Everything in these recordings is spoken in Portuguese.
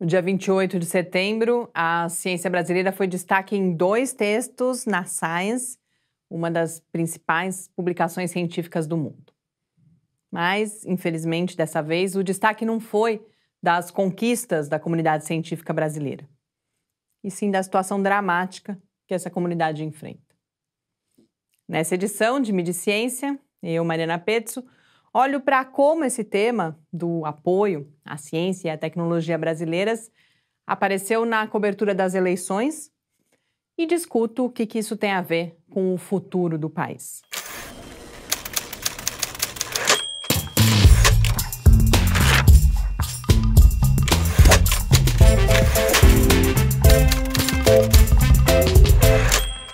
No dia 28 de setembro, a ciência brasileira foi destaque em dois textos na Science, uma das principais publicações científicas do mundo. Mas, infelizmente, dessa vez, o destaque não foi das conquistas da comunidade científica brasileira, e sim da situação dramática que essa comunidade enfrenta. Nessa edição de Mediciência, Ciência, eu, Mariana Pezzo, olho para como esse tema do apoio à ciência e à tecnologia brasileiras apareceu na cobertura das eleições e discuto o que, que isso tem a ver com o futuro do país.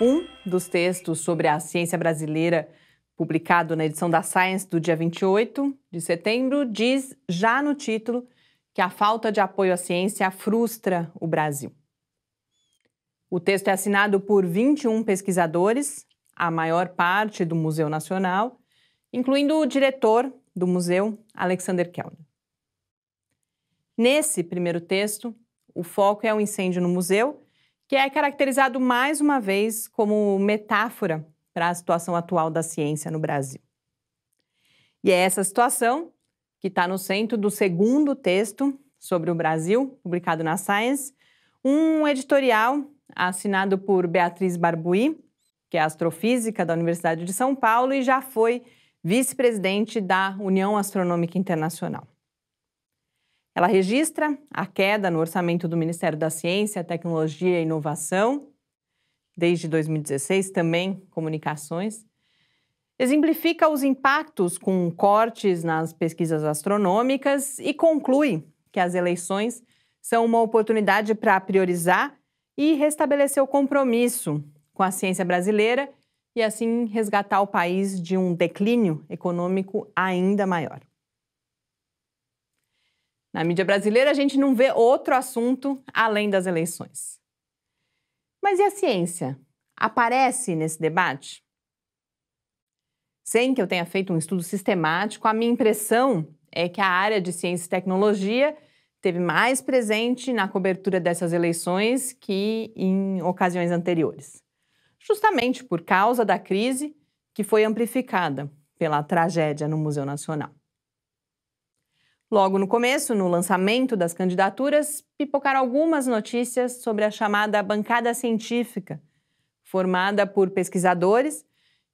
Um dos textos sobre a ciência brasileira publicado na edição da Science do dia 28 de setembro, diz já no título que a falta de apoio à ciência frustra o Brasil. O texto é assinado por 21 pesquisadores, a maior parte do Museu Nacional, incluindo o diretor do museu, Alexander Kelder. Nesse primeiro texto, o foco é o um incêndio no museu, que é caracterizado mais uma vez como metáfora para a situação atual da ciência no Brasil. E é essa situação que está no centro do segundo texto sobre o Brasil, publicado na Science, um editorial assinado por Beatriz Barbuí, que é astrofísica da Universidade de São Paulo e já foi vice-presidente da União Astronômica Internacional. Ela registra a queda no orçamento do Ministério da Ciência, Tecnologia e Inovação desde 2016, também comunicações, exemplifica os impactos com cortes nas pesquisas astronômicas e conclui que as eleições são uma oportunidade para priorizar e restabelecer o compromisso com a ciência brasileira e assim resgatar o país de um declínio econômico ainda maior. Na mídia brasileira, a gente não vê outro assunto além das eleições. Mas e a ciência? Aparece nesse debate? Sem que eu tenha feito um estudo sistemático, a minha impressão é que a área de ciência e tecnologia teve mais presente na cobertura dessas eleições que em ocasiões anteriores. Justamente por causa da crise que foi amplificada pela tragédia no Museu Nacional. Logo no começo, no lançamento das candidaturas, pipocaram algumas notícias sobre a chamada bancada científica, formada por pesquisadores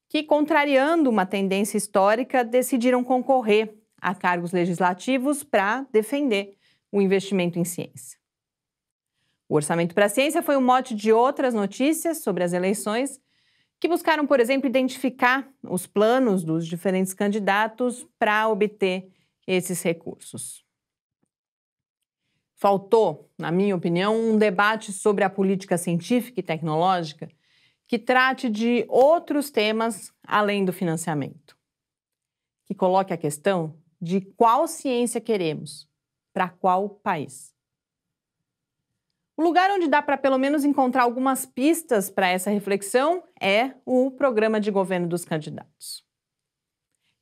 que, contrariando uma tendência histórica, decidiram concorrer a cargos legislativos para defender o investimento em ciência. O orçamento para a ciência foi um mote de outras notícias sobre as eleições, que buscaram, por exemplo, identificar os planos dos diferentes candidatos para obter esses recursos. Faltou, na minha opinião, um debate sobre a política científica e tecnológica que trate de outros temas além do financiamento, que coloque a questão de qual ciência queremos, para qual país. O lugar onde dá para pelo menos encontrar algumas pistas para essa reflexão é o programa de governo dos candidatos.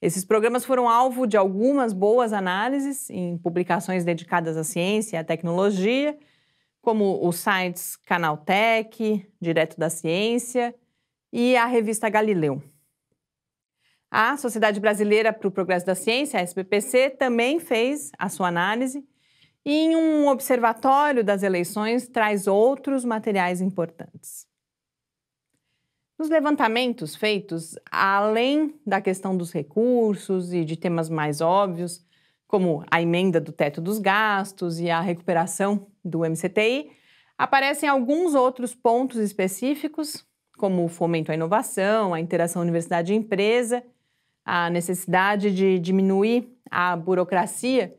Esses programas foram alvo de algumas boas análises em publicações dedicadas à ciência e à tecnologia, como os sites Canaltech, Direto da Ciência e a revista Galileu. A Sociedade Brasileira para o Progresso da Ciência, a SBPC, também fez a sua análise e, em um observatório das eleições, traz outros materiais importantes. Nos levantamentos feitos, além da questão dos recursos e de temas mais óbvios, como a emenda do teto dos gastos e a recuperação do MCTI, aparecem alguns outros pontos específicos, como o fomento à inovação, a interação universidade empresa, a necessidade de diminuir a burocracia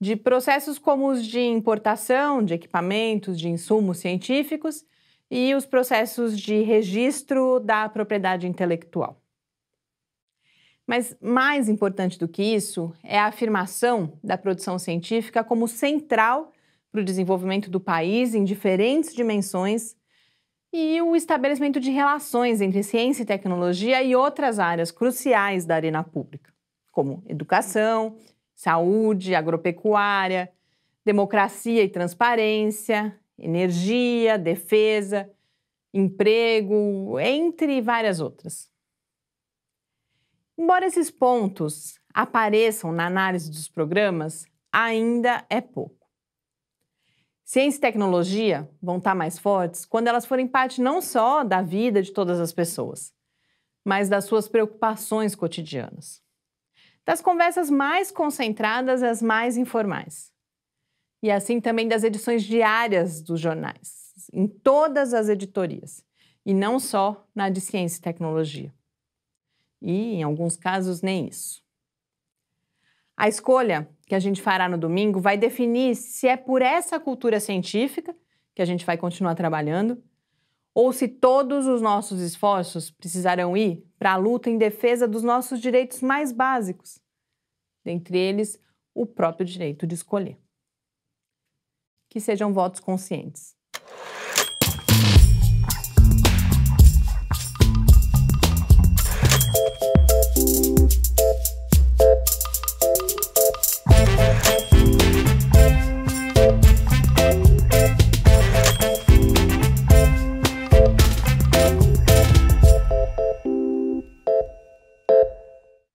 de processos como os de importação de equipamentos, de insumos científicos e os processos de registro da propriedade intelectual. Mas mais importante do que isso é a afirmação da produção científica como central para o desenvolvimento do país em diferentes dimensões e o estabelecimento de relações entre ciência e tecnologia e outras áreas cruciais da arena pública, como educação, saúde, agropecuária, democracia e transparência, energia, defesa, emprego, entre várias outras. Embora esses pontos apareçam na análise dos programas, ainda é pouco. Ciência e tecnologia vão estar tá mais fortes quando elas forem parte não só da vida de todas as pessoas, mas das suas preocupações cotidianas. Das conversas mais concentradas às mais informais e assim também das edições diárias dos jornais, em todas as editorias, e não só na de ciência e tecnologia. E, em alguns casos, nem isso. A escolha que a gente fará no domingo vai definir se é por essa cultura científica que a gente vai continuar trabalhando ou se todos os nossos esforços precisarão ir para a luta em defesa dos nossos direitos mais básicos, dentre eles o próprio direito de escolher que sejam votos conscientes.